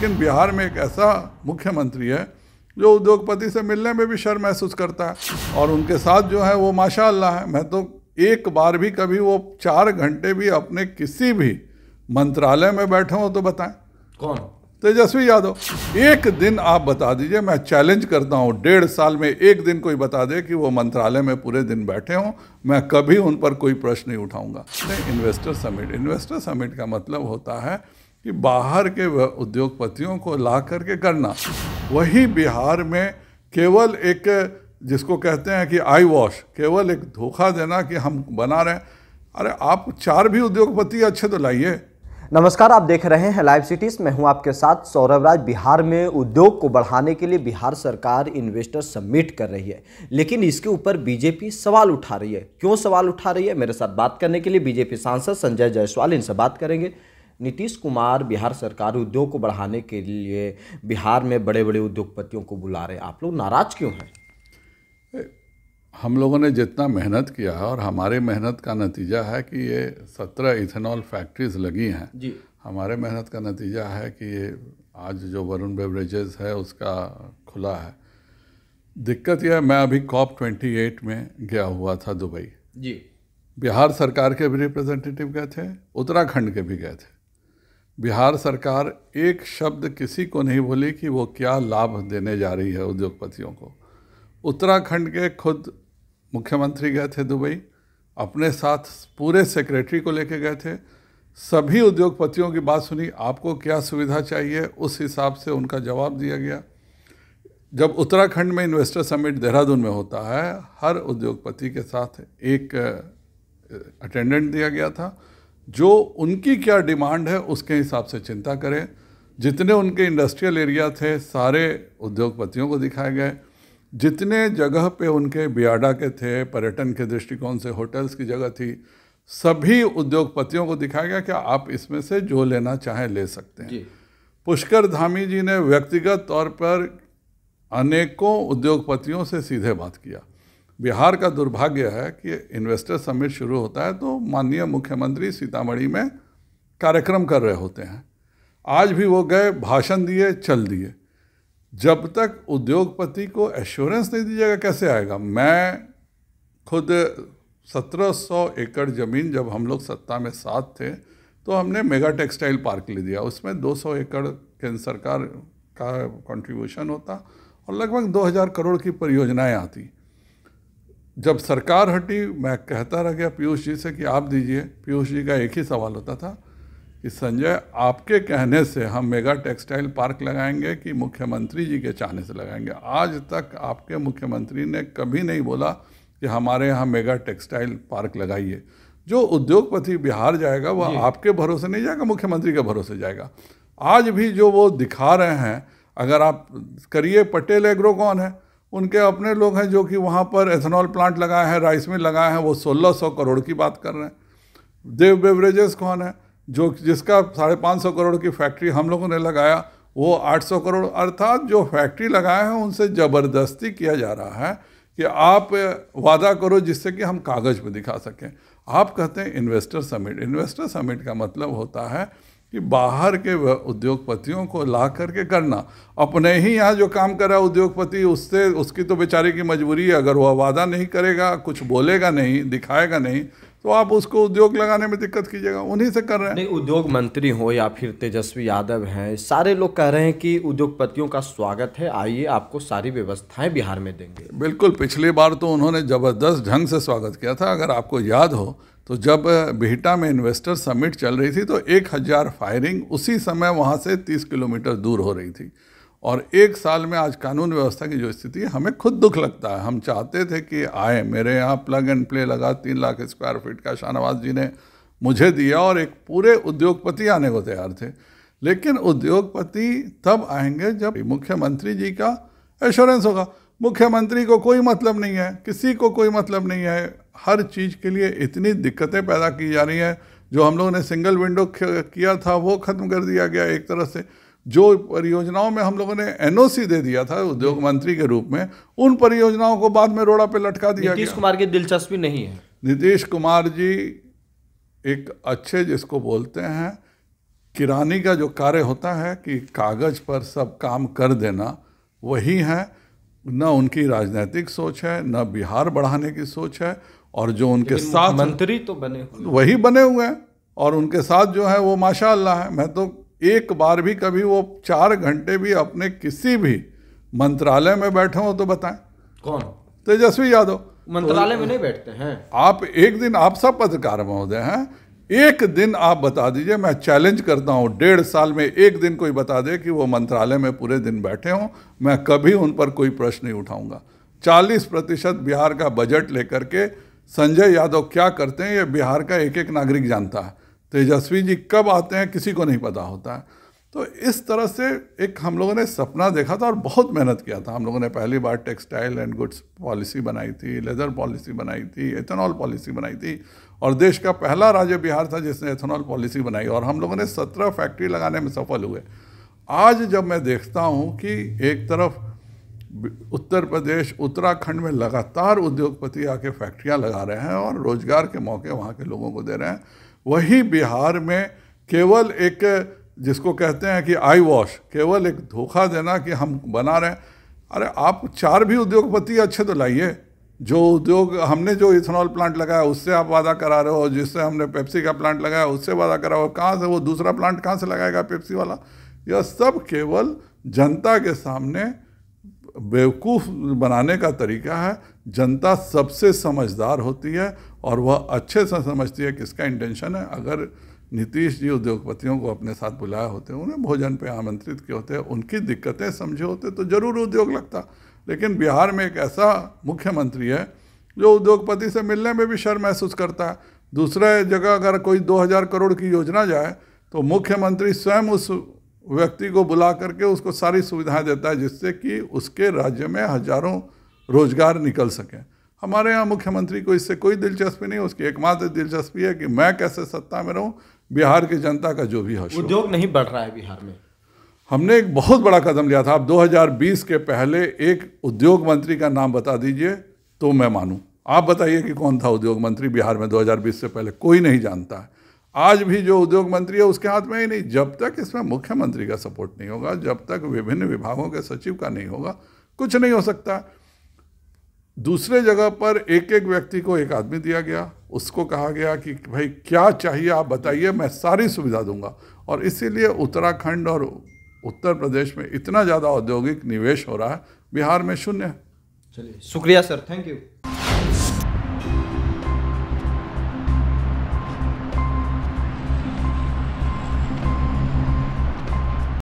लेकिन बिहार में एक ऐसा मुख्यमंत्री है जो उद्योगपति से मिलने में भी शर्म महसूस करता है और उनके साथ जो है वो माशाल्लाह है मैं तो एक बार भी कभी वो चार घंटे भी अपने किसी भी मंत्रालय में बैठे हो तो बताएं कौन तेजस्वी यादव एक दिन आप बता दीजिए मैं चैलेंज करता हूँ डेढ़ साल में एक दिन कोई बता दे कि वो मंत्रालय में पूरे दिन बैठे हों मैं कभी उन पर कोई प्रश्न नहीं उठाऊंगा इन्वेस्टर समिट इन्वेस्टर समिट का मतलब होता है कि बाहर के उद्योगपतियों को ला करके करना वही बिहार में केवल एक जिसको कहते हैं कि आई वॉश केवल एक धोखा देना कि हम बना रहे हैं अरे आप चार भी उद्योगपति अच्छे तो लाइए नमस्कार आप देख रहे हैं लाइव सिटीज मैं हूं आपके साथ सौरभ राज बिहार में उद्योग को बढ़ाने के लिए बिहार सरकार इन्वेस्टर सबमिट कर रही है लेकिन इसके ऊपर बीजेपी सवाल उठा रही है क्यों सवाल उठा रही है मेरे साथ बात करने के लिए बीजेपी सांसद संजय जायसवाल इनसे बात करेंगे नीतीश कुमार बिहार सरकार उद्योग को बढ़ाने के लिए बिहार में बड़े बड़े उद्योगपतियों को बुला रहे आप लोग नाराज क्यों हैं हम लोगों ने जितना मेहनत किया है और हमारे मेहनत का नतीजा है कि ये सत्रह इथेनॉल फैक्ट्रीज लगी हैं जी हमारे मेहनत का नतीजा है कि ये आज जो वरुण बेवरेजेस है उसका खुला है दिक्कत यह है मैं अभी कॉप ट्वेंटी एट में गया हुआ था दुबई जी बिहार सरकार के भी रिप्रेजेंटेटिव गए थे उत्तराखंड के भी गए थे बिहार सरकार एक शब्द किसी को नहीं बोली कि वो क्या लाभ देने जा रही है उद्योगपतियों को उत्तराखंड के खुद मुख्यमंत्री गए थे दुबई अपने साथ पूरे सेक्रेटरी को लेके गए थे सभी उद्योगपतियों की बात सुनी आपको क्या सुविधा चाहिए उस हिसाब से उनका जवाब दिया गया जब उत्तराखंड में इन्वेस्टर समिट देहरादून में होता है हर उद्योगपति के साथ एक अटेंडेंट दिया गया था जो उनकी क्या डिमांड है उसके हिसाब से चिंता करें जितने उनके इंडस्ट्रियल एरिया थे सारे उद्योगपतियों को दिखाए गए जितने जगह पे उनके बियाडा के थे पर्यटन के दृष्टिकोण से होटल्स की जगह थी सभी उद्योगपतियों को दिखाया गया कि आप इसमें से जो लेना चाहें ले सकते हैं पुष्कर धामी जी ने व्यक्तिगत तौर पर अनेकों उद्योगपतियों से सीधे बात किया बिहार का दुर्भाग्य है कि इन्वेस्टर समिट शुरू होता है तो माननीय मुख्यमंत्री सीतामढ़ी में कार्यक्रम कर रहे होते हैं आज भी वो गए भाषण दिए चल दिए जब तक उद्योगपति को एश्योरेंस नहीं दीजिएगा कैसे आएगा मैं खुद 1700 एकड़ ज़मीन जब हम लोग सत्ता में साथ थे तो हमने मेगा टेक्सटाइल पार्क ले दिया उसमें 200 एकड़ केंद्र सरकार का कंट्रीब्यूशन होता और लगभग 2000 करोड़ की परियोजनाएं आती जब सरकार हटी मैं कहता रह गया पीयूष जी से कि आप दीजिए पीयूष जी का एक ही सवाल होता था कि संजय आपके कहने से हम मेगा टेक्सटाइल पार्क लगाएंगे कि मुख्यमंत्री जी के चाहने से लगाएंगे आज तक आपके मुख्यमंत्री ने कभी नहीं बोला कि हमारे यहाँ मेगा टेक्सटाइल पार्क लगाइए जो उद्योगपति बिहार जाएगा वह आपके भरोसे नहीं जाएगा मुख्यमंत्री के भरोसे जाएगा आज भी जो वो दिखा रहे हैं अगर आप करिए पटेल एग्रो कौन है उनके अपने लोग हैं जो कि वहाँ पर एथेनॉल प्लांट लगाए हैं राइस मिल लगाए हैं वो 1600 करोड़ की बात कर रहे हैं देव बेवरेजेस कौन है जो जिसका साढ़े पाँच सौ करोड़ की फैक्ट्री हम लोगों ने लगाया वो 800 करोड़ अर्थात जो फैक्ट्री लगाए हैं उनसे ज़बरदस्ती किया जा रहा है कि आप वादा करो जिससे कि हम कागज़ पर दिखा सकें आप कहते हैं इन्वेस्टर समिट इन्वेस्टर समिट का मतलब होता है कि बाहर के उद्योगपतियों को ला करके करना अपने ही यहाँ जो काम कर रहा है उद्योगपति उससे उसकी तो बेचारे की मजबूरी है अगर वह वादा नहीं करेगा कुछ बोलेगा नहीं दिखाएगा नहीं तो आप उसको उद्योग लगाने में दिक्कत कीजिएगा उन्हीं से कर रहे हैं नहीं उद्योग मंत्री हो या फिर तेजस्वी यादव हैं सारे लोग कह रहे हैं कि उद्योगपतियों का स्वागत है आइए आपको सारी व्यवस्थाएं बिहार में देंगे बिल्कुल पिछली बार तो उन्होंने ज़बरदस्त ढंग से स्वागत किया था अगर आपको याद हो तो जब बिहटा में इन्वेस्टर समिट चल रही थी तो एक हज़ार फायरिंग उसी समय वहाँ से तीस किलोमीटर दूर हो रही थी और एक साल में आज कानून व्यवस्था की जो स्थिति है हमें खुद दुख लगता है हम चाहते थे कि आए मेरे यहाँ प्लग एंड प्ले लगा तीन लाख स्क्वायर फीट का शाहनवाज जी ने मुझे दिया और एक पूरे उद्योगपति आने को तैयार थे लेकिन उद्योगपति तब आएंगे जब मुख्यमंत्री जी का एश्योरेंस होगा मुख्यमंत्री को कोई मतलब नहीं है किसी को कोई मतलब नहीं है हर चीज़ के लिए इतनी दिक्कतें पैदा की जा रही हैं जो हम लोगों ने सिंगल विंडो किया था वो ख़त्म कर दिया गया एक तरह से जो परियोजनाओं में हम लोगों ने एनओसी दे दिया था उद्योग मंत्री के रूप में उन परियोजनाओं को बाद में रोड़ा पे लटका दिया नीतीश कुमार की दिलचस्पी नहीं है नीतीश कुमार जी एक अच्छे जिसको बोलते हैं किरानी का जो कार्य होता है कि कागज़ पर सब काम कर देना वही है न उनकी राजनीतिक सोच है न बिहार बढ़ाने की सोच है और जो उनके साथ मंत्री तो बने वही बने हुए हैं और उनके साथ जो है वो माशाल्लाह है मैं तो एक बार भी कभी वो चार घंटे भी अपने किसी भी मंत्रालय में बैठे हो तो बताएं कौन तेजस्वी यादव मंत्रालय तो में नहीं बैठते हैं आप एक दिन आप सब पत्रकार महोदय हैं एक दिन आप बता दीजिए मैं चैलेंज करता हूँ डेढ़ साल में एक दिन कोई बता दे कि वो मंत्रालय में पूरे दिन बैठे हों मैं कभी उन पर कोई प्रश्न नहीं उठाऊंगा चालीस प्रतिशत बिहार का बजट लेकर के संजय यादव क्या करते हैं ये बिहार का एक एक नागरिक जानता है तेजस्वी जी कब आते हैं किसी को नहीं पता होता है तो इस तरह से एक हम लोगों ने सपना देखा था और बहुत मेहनत किया था हम लोगों ने पहली बार टेक्सटाइल एंड गुड्स पॉलिसी बनाई थी लेदर पॉलिसी बनाई थी एथेनॉल पॉलिसी बनाई थी और देश का पहला राज्य बिहार था जिसने एथेनॉल पॉलिसी बनाई और हम लोगों ने सत्रह फैक्ट्री लगाने में सफल हुए आज जब मैं देखता हूँ कि एक तरफ उत्तर प्रदेश उत्तराखंड में लगातार उद्योगपति आके फैक्ट्रियां लगा रहे हैं और रोजगार के मौके वहाँ के लोगों को दे रहे हैं वही बिहार में केवल एक जिसको कहते हैं कि आई वॉश केवल एक धोखा देना कि हम बना रहे हैं अरे आप चार भी उद्योगपति अच्छे तो लाइए जो उद्योग हमने जो इथेनॉल प्लांट लगाया उससे आप वादा करा रहे हो जिससे हमने पेप्सी का प्लांट लगाया उससे वादा करा हो कहाँ से वो दूसरा प्लांट कहाँ से लगाएगा पेप्सी वाला यह सब केवल जनता के सामने बेवकूफ़ बनाने का तरीका है जनता सबसे समझदार होती है और वह अच्छे से समझती है किसका इंटेंशन है अगर नीतीश जी उद्योगपतियों को अपने साथ बुलाए होते उन्हें भोजन पे आमंत्रित किए होते उनकी दिक्कतें समझे होते तो ज़रूर उद्योग लगता लेकिन बिहार में एक ऐसा मुख्यमंत्री है जो उद्योगपति से मिलने में भी शर्म महसूस करता है दूसरा जगह अगर कोई 2000 करोड़ की योजना जाए तो मुख्यमंत्री स्वयं उस व्यक्ति को बुला करके उसको सारी सुविधाएं देता है जिससे कि उसके राज्य में हजारों रोजगार निकल सकें हमारे यहाँ मुख्यमंत्री को इससे कोई दिलचस्पी नहीं उसकी एकमात्र दिलचस्पी है कि मैं कैसे सत्ता में रहूँ बिहार की जनता का जो भी हो उद्योग नहीं बढ़ रहा है बिहार में हमने एक बहुत बड़ा कदम लिया था आप 2020 के पहले एक उद्योग मंत्री का नाम बता दीजिए तो मैं मानूँ आप बताइए कि कौन था उद्योग मंत्री बिहार में 2020 से पहले कोई नहीं जानता है आज भी जो उद्योग मंत्री है उसके हाथ में ही नहीं जब तक इसमें मुख्यमंत्री का सपोर्ट नहीं होगा जब तक विभिन्न विभागों के सचिव का नहीं होगा कुछ नहीं हो सकता दूसरे जगह पर एक एक व्यक्ति को एक आदमी दिया गया उसको कहा गया कि भाई क्या चाहिए आप बताइए मैं सारी सुविधा दूंगा और इसीलिए उत्तराखंड और उत्तर प्रदेश में इतना ज़्यादा औद्योगिक निवेश हो रहा है बिहार में शून्य है चलिए शुक्रिया सर थैंक यू